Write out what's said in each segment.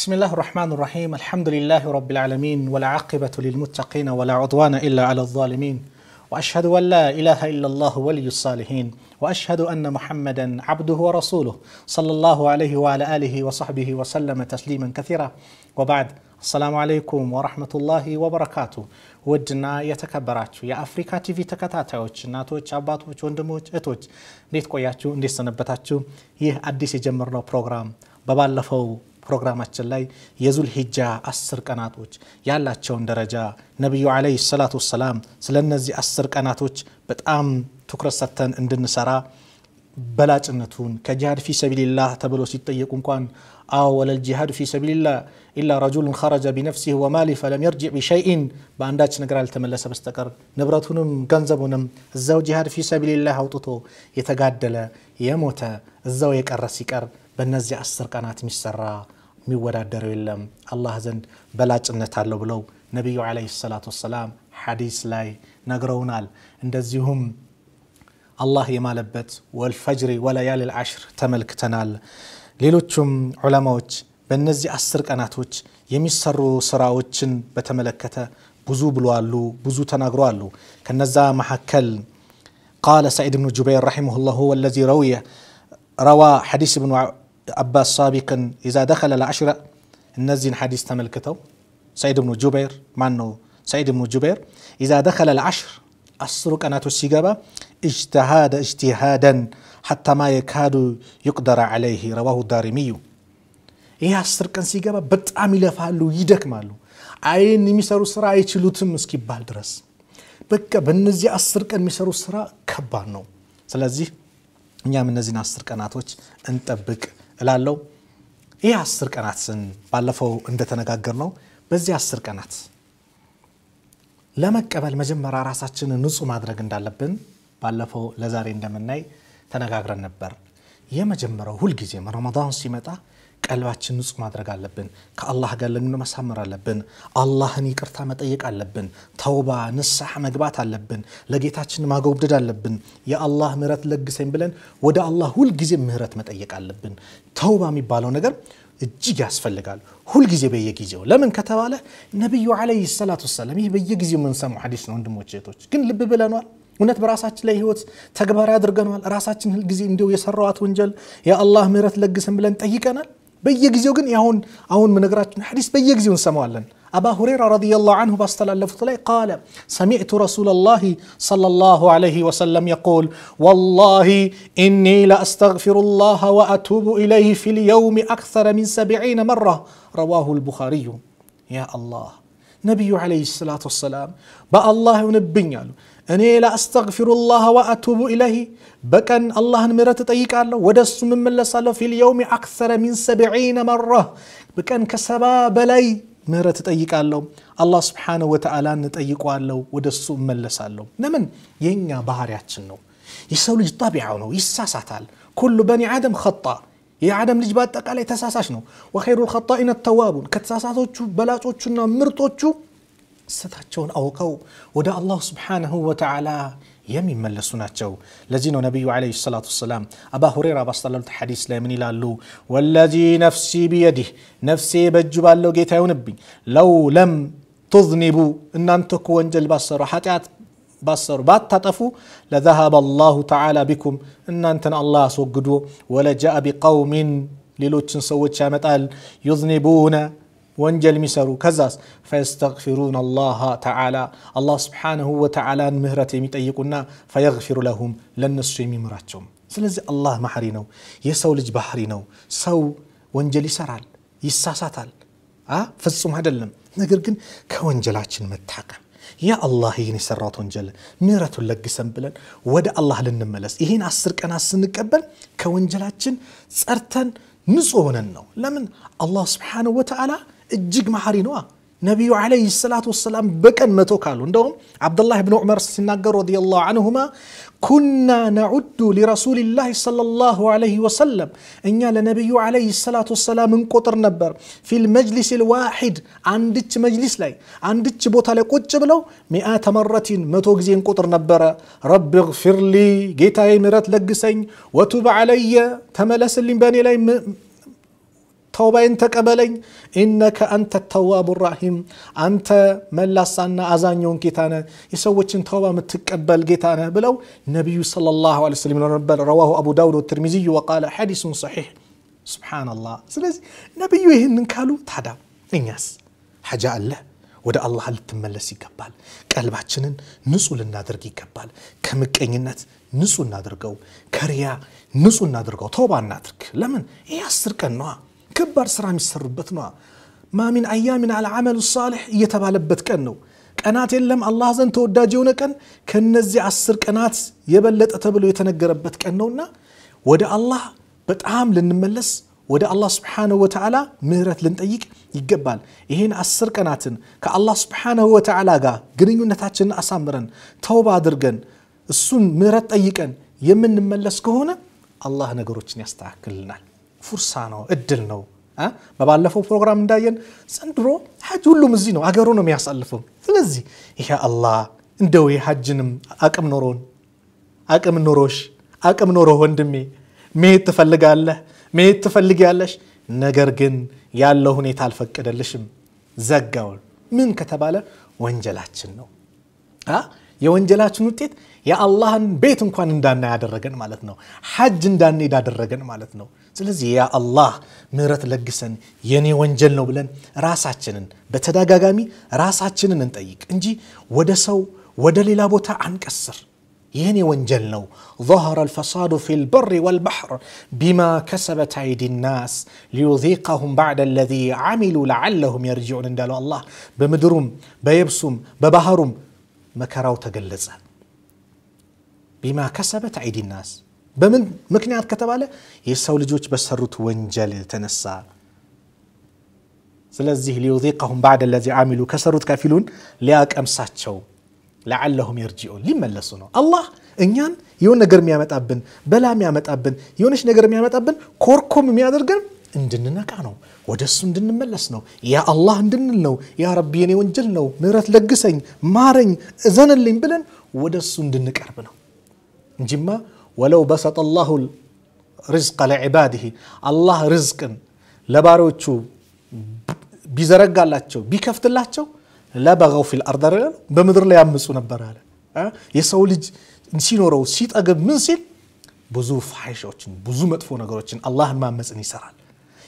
بسم الله الرحمن الرحيم الحمد لله رب العالمين ولا والعاقبة للمتقين ولا عدوان إلا على الظالمين وأشهد أن لا إله إلا الله ولي الصالحين وأشهد أن محمدا عبده ورسوله صلى الله عليه وعلى آله وصحبه وسلم تسليما كثيرا وبعد السلام عليكم ورحمة الله وبركاته ودنا يتكبرات ውድና የተከበራችሁ የአፍሪካ ቲቪ ተከታታዮች እናቶች አባቶች ወንድሞች እህቶች እንዴት ቆያችሁ እንዴት ሰነበታችሁ يه አዲስ جمرنا ፕሮግራም በባለፈው ፕሮግራማችን ላይ የዙል ሂጃ አስር ቀናቶች ያላቸውን ደረጃ ነቢዩ አለይሂ ሰላቱ ወሰላም ስለ እነዚህ አስር ቀናቶች በጣም ትኩረት ሰጥተን እንድንሰራ በላጭነቱን ከጂሃድ ፊ ሰቢልላህ ተብሎ ሲጠየቁ እንኳን አዎ ወለል ጂሃድ ፊ ሰቢልላህ ኢላ ረጁሉን ኸረጀ ቢነፍሲህ ወማሊ ፈለም የርጅዕ ቢሸይኢን በአንዳች ነገር አልተመለሰ በስተቀር ንብረቱንም ገንዘቡንም እዛው ጂሃድ ፊ ሰቢልላህ አውጥቶ የተጋደለ የሞተ እዛው የቀረ ሲቀር በእነዚህ አስር ቀናት የሚሰራ ميورادر ويلم الله زند بلاج النتال بلو نبي عليه الصلاة والسلام حديث لاي نقرونال اندزيهم الله يمال بيت والفجر وليالي العشر تملك تنال ليلوتشم علموتش بنزي أسرق أناتوتش يمسرو سراوتشن بتملكتا بزو بلوالو بزو تناغروالو كنزا محكل قال سعيد بن جبير رحمه الله هو الذي روي روى حديث ابن عباس سابقا اذا دخل العشره النزين حديث تمل كتو سعيد بن جبير ما سعيد بن جبير اذا دخل العشر السرق انا تسيغبا اجتهاد اجتهادا حتى ما يكاد يقدر عليه رواه الدارمي ايه السرق ان سيغبا بطام يلفالو يدك مالو عين يمسرو سرا يشلوتم اسكي بالدرس بك بنزي السرق ان يمسرو سرا كبار نو سلازي እኛም እነዚህን አስር ቀናቶች እንጠብቅ እላለው። ይህ አስር ቀናት ባለፈው እንደተነጋገር ነው። በዚህ አስር ቀናት ለመቀበል መጀመሪያ ራሳችን ንጹህ ማድረግ እንዳለብን ባለፈው ለዛሬ እንደምናይ ተነጋግረን ነበር። የመጀመሪያው ሁልጊዜም ረመን ሲመጣ ቀልባችን ንጹህ ማድረግ አለብን። ከአላህ ጋር ልሙን መሳመር አለብን። አላህን ይቅርታ መጠየቅ አለብን። ተውባ ንስሐ መግባት አለብን። ለጌታችን ማጎብደድ አለብን። የአላህ ምህረት ለግሰኝ ብለን ወደ አላህ ሁልጊዜ ምህረት መጠየቅ አለብን። ተውባ የሚባለው ነገር እጅግ ያስፈልጋል። ሁልጊዜ በየጊዜው ለምን ከተባለ ነቢዩ ዓለይሂ ሰላት ወሰላም ይህ በየጊዜው ምንሰሙ ሐዲስ ነው። ወንድሞች እህቶች፣ ግን ልብ ብለኗል? እውነት በራሳችን ላይ ህይወት ተግባራዊ አድርገነዋል? ራሳችን ሁልጊዜ እንዲው የሰራዋት ወንጀል የአላህ ምህረት ለግሰን ብለን ጠይቀናል? በየጊዜው ግን ያሁን አሁን ምንግራችን ሐዲስ በየጊዜው እንሰማዋለን أبا هريرة رضي الله عنه باستل اللفظ قال سمعت رسول الله صلى الله عليه وسلم يقول والله إني لأستغفر الله وأتوب إليه في اليوم أكثر من سبعين مرة رواه البخاري يا الله ነቢዩ ዓለይሂ ሰላቱ ወሰላም በአላህ ይሁንብኝ አሉ أني لا أستغفر الله وأتوب إليه بكن الله مرت تأيك على ودس من ملس في اليوم أكثر من سبعين مرة بكن كسبا بلي مرت تأيك على الله سبحانه وتعالى نتأيك على ودس من ملس على نمن ينع بحريات شنو يسولج طبيعة ونو كل بني عدم خطا يا عدم لجبات تقال تساساشنو وخير الخطائن التوابون كتساساتوتشو بلاتوتشو مرتوتشو እሳታቸውን አውቀው ወደ አላሁ ስብሓንሁ ወተዓላ የሚመለሱ ናቸው ለዚህ ነው ነቢዩ ለ ሰላት ወሰላም አባ ሁሬራ ባስተላለሉት ሐዲስ ላይ ምን ይላሉ ወለዚ ነፍሲ ቢየዲህ ነፍሴ በእጁ ባለው ጌታ ይሁንብኝ ለው ለም ቱዝኒቡ እናንተ እኮ ወንጀል ባሰሩ ኃጢአት ባሰሩ ባታጠፉ ለዛሃበ አላሁ ተዓላ ቢኩም እናንተን አላህ አስወግዶ ወለጃአ ቢቀውሚን ሌሎችን ሰዎች ያመጣል ዩዝኒቡነ ወንጀል የሚሰሩ ከዛስ ፈየስተግፊሩን አላህ ተዓላ አላህ ስብሓንሁ ወተዓላን ምህረት የሚጠይቁና ፈየግፊሩ ለሁም ለእነሱ የሚምራቸውም ስለዚህ አላህ ማሕሪ ነው የሰው ልጅ ባህሪ ነው ሰው ወንጀል ይሰራል ይሳሳታል ፍጹም አይደለም ነገር ግን ከወንጀላችን መታቀብ ያ አላህ ይህን የሰራት ወንጀል ምህረቱን ለግሰን ብለን ወደ አላህ ልንመለስ ይህን አስር ቀናት ስንቀበል ከወንጀላችን ጸርተን ንጹህ ሆነን ነው ለምን አላህ ስብሓንሁ ወተዓላ اجيك محارينوا نبي عليه الصلاة والسلام بكن متوكالو اندوم عبد الله بن عمر سنقر رضي الله عنهما كنا نعد لرسول الله صلى الله عليه وسلم ان إنيا لنبي عليه الصلاة والسلام من قطر نبر في المجلس الواحد عندك مجلس لي عندك بوتا لقوتش بلو مئات مرة متوك زين قطر نبر رب اغفر لي جيتا يمرت لقسين وتوب علي تملس اللي بني لي توبة انت قبلين إنك أنت التواب الرحيم أنت من لسانا أزان يون كتانا يسوّج ان توبة متقبل كتانا بلو نبي صلى الله عليه وسلم رواه أبو داود والترمذي وقال حديث صحيح سبحان الله سلسي نبي يهن كالو تحدا إنياس حاجة الله ودا الله هل تملسي كبال قلب عجنن نسو للنادر كي كبال كمك إنينات نسو النادر كو كريا نسو النادر كو توبة النادر لمن إياس سركن نوع كبار سرام يسربتنا ما من أيام على عمل الصالح يتبالبت كأنه قنات يلم الله زن توداجيونا كن كنزي عصر قنات يبلت أتبلو يتنقربت كأنونا ودى الله بتعام لنملس ودى الله سبحانه وتعالى مهرت لنتأيك يقبال إهين عصر قنات كالله سبحانه وتعالى قا قرينيو نتاتشن أسامرن توبا درقن السن مهرت أيكن يمن نملس كهونا الله نقروتشن يستعكلنا ፉርሳ ነው፣ እድል ነው። በባለፈው ፕሮግራም እንዳየን ዘንድሮ ሀጅ ሁሉም እዚህ ነው፣ አገሩ ነው የሚያሳልፈው። ስለዚህ ይሄ አላህ እንደው ሀጅንም አቅም ኖሮን አቅም ኖሮሽ አቅም ኖሮ ወንድሜ መሄድ ትፈልጋለህ፣ መሄድ ትፈልጊያለሽ። ነገር ግን ያለው ሁኔታ አልፈቀደልሽም፣ ዘጋውን። ምን ከተባለ ወንጀላችን ነው የወንጀላችን ውጤት يا الله بيت انكوان اندان يا درقن مالتنو حج اندان يدا درقن مالتنو سلزي يا الله ميرت لقسن يني ونجل نو راس عجنن بتدا قاقامي راس عجنن انت ايك انجي ودسو ودلي لابوتا عن كسر يني ونجل نو ظهر الفصاد في البر والبحر بما كسبت ايدي الناس ليذيقهم بعد الذي عملوا لعلهم يرجعون اندالو الله بمدروم بيبسوم ببهروم مكراو تقلزان ቢማ ከሰበት አይዲ ናስ በምን ምክንያት ከተባለ የሰው ልጆች በሰሩት ወንጀል የተነሳ ስለዚህ ሊዩዚቀሁም ባዕደ ለዚ አሚሉ ከሰሩት ከፊሉን ሊያቀምሳቸው ለዓለሁም የርጂዑን ሊመለሱ ነው አላህ እኛን የሆን ነገር የሚያመጣብን በላ የሚያመጣብን የሆነች ነገር የሚያመጣብን ኮርኮም የሚያደርገን እንድንነቃ ነው ወደ እሱ እንድንመለስ ነው ያ አላህ እንድንል ነው ያ ረቢ የኔ ወንጀል ነው ምረት ለግሰኝ ማረኝ እዘንልኝ ብለን ወደ እሱ እንድንቀርብ ነው እንጂማ ወለው በሰጠ ላሁ ርዝቀ ለዕባድህ አላህ ርዝቅን ለባሪዎቹ ቢዘረጋላቸው ቢከፍትላቸው ለበገው ፊል አርድ በምድር ላይ ያምፁ ነበር አለ የሰው ልጅ ሲኖረው ሲጠግብ ምን ሲል ብዙ ፋሒሻዎችን ብዙ መጥፎ ነገሮችን አላህን ማመፅን ይሰራል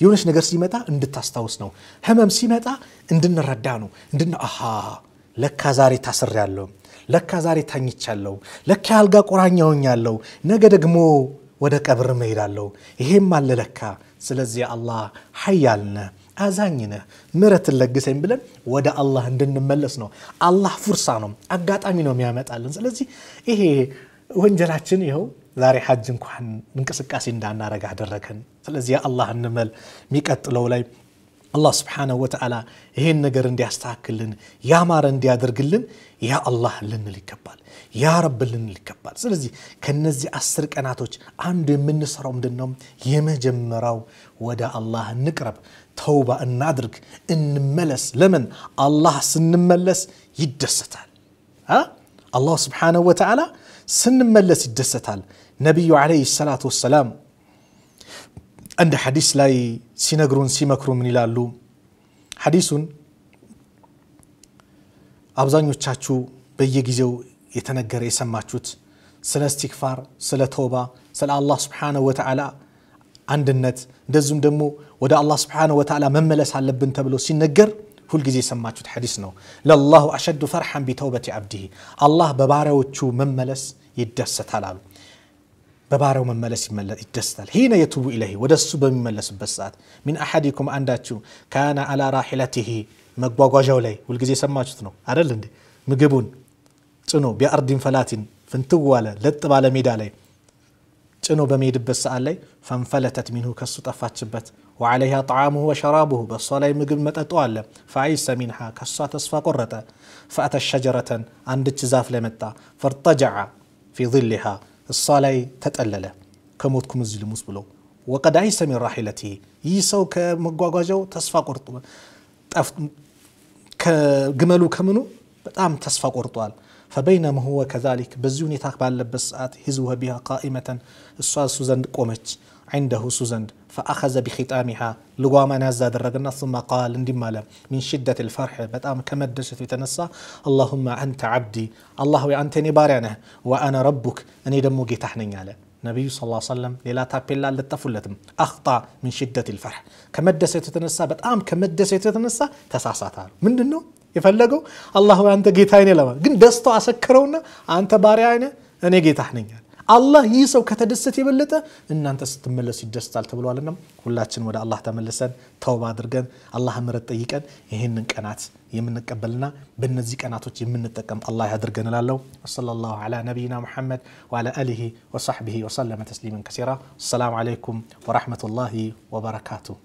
የሆነች ነገር ሲመጣ እንድታስታውስ ነው ህመም ሲመጣ እንድንረዳ ነው እንድን አሃ ለካ ዛሬ ታስር ያለው ለካ ዛሬ ታኝቻለሁ፣ ለካ ያልጋ ሆኛለሁ፣ ነገ ደግሞ ወደ ቀብር መሄዳለሁ። ይሄም አለ ለካ። ስለዚህ አላህ ሀያልነ ነህ፣ አዛኝ ነህ፣ ምሕረትን ለግሰኝ ብለን ወደ አላህ እንድንመለስ ነው። አላህ ፉርሳ ነው፣ አጋጣሚ ነው የሚያመጣልን። ስለዚህ ይሄ ወንጀላችን ይኸው ዛሬ ሀጅ እንኳን እንቅስቃሴ እንዳናረግ አደረገን። ስለዚህ አላህ እንመል። የሚቀጥለው ላይ الله سبحانه وتعالى ይሄን ነገር እንዲያስተካክልን ያማረ እንዲያደርግልን ያ አላህ ልንል ይገባል ያ ረብ ልንል ይገባል ስለዚህ ከነዚህ አስር ቀናቶች አንዱ የምንሰራው ምንድን ነው የመጀመሪያው ወደ አላህ እንቅረብ ተውባ እናድርግ እንመለስ ለምን አላህ ስንመለስ ይደሰታል አላሁ ስብሓነሁ ወተዓላ ስንመለስ ይደሰታል ነቢዩ ዓለይሂ ሰላቱ ወሰላም عند حديث لاي سينغرون سيمكرون من لالو حديثون أبزانيو تشاتشو بيجيزو يتنقر يسمى سلا استغفار سلا توبة سلا الله سبحانه وتعالى عند النت دزم دمو ودا الله سبحانه وتعالى من ملس على تبلو سينقر كل جزي سمع تشوت حديثنا لله أشد فرحا بتوبة عبده الله بباره وتشو من ملس يدست على لب. በባሪያው መመለስ ይደስታል ሂነ የቱቡ ኢለህ ወደሱ በሚመለስበት ሰዓት ሚን አሐዲኩም አንዳችሁ ካነ አላ ራሒለትህ መጓጓዣው ላይ ሁልጊዜ የሰማችሁት ነው አደል እንዴ ምግቡን ጭኖ ቢአርዲን ፈላቲን ፍንትው አለ ለጥ ባለ ሜዳ ላይ ጭኖ በሚሄድበት ሰዓት ላይ ፈንፈለተት ሚንሁ ከሱ ጠፋችበት ወዓለይሃ ጣዓሙሁ ወሸራቡሁ በእሷ ላይ ምግብ መጠጦ አለ ፈአይሰ ሚንሃ ከእሷ ተስፋ ቆረጠ ፈአተ ሸጀረተን አንድች ዛፍ ላይ መጣ ፈርተጀዐ ፊ ظልሃ الصالي تتألله كموت كم زل مسبلو وقد عيسى من راحلتي يسوع كمجوجو تصفى قرطوا تف كجملو كمنو بتعم تصفى قرطوال فبينما هو كذلك بزون يتقبل لبسات هزوها بها قائمة الصال سوزند قومت عنده سوزند فأخذ بختامها لقام نازد الرجل ثم قال اندم من شدة الفرح بتأم كما دشت تنسى اللهم أنت عبدي الله وأنت نبارنا وأنا ربك أني دمو جتحنين على نبي صلى الله عليه وسلم للا تابلا للتفلتم أخطى من شدة الفرح كما دشت تنسى بتأم كما دشت تنسى تساساتها من دنو የፈለገው አላህ ወይ አንተ ጌታዬ ነህ ለማለት ግን ደስታው አሰከረውና አንተ ባሪያዬ ነህ እኔ ጌታህ ነኝ አላህ ይህ ሰው ከተደሰት የበለጠ እናንተ ስትመለሱ ይደስታል ተብሏልና ሁላችን ወደ አላህ ተመልሰን ተውባ አድርገን አላህ ምረት ጠይቀን ይህንን ቀናት የምንቀበልና በእነዚህ ቀናቶች የምንጠቀም አላህ ያድርገን እላለሁ ወሰለላሁ ዐላ ነቢይና ሙሐመድ ወዐላ አሊሂ ወሰሕቢሂ ወሰለመ ተስሊመን ከሲራ አሰላሙ አለይኩም ወረሕመቱላሂ ወበረካቱሁ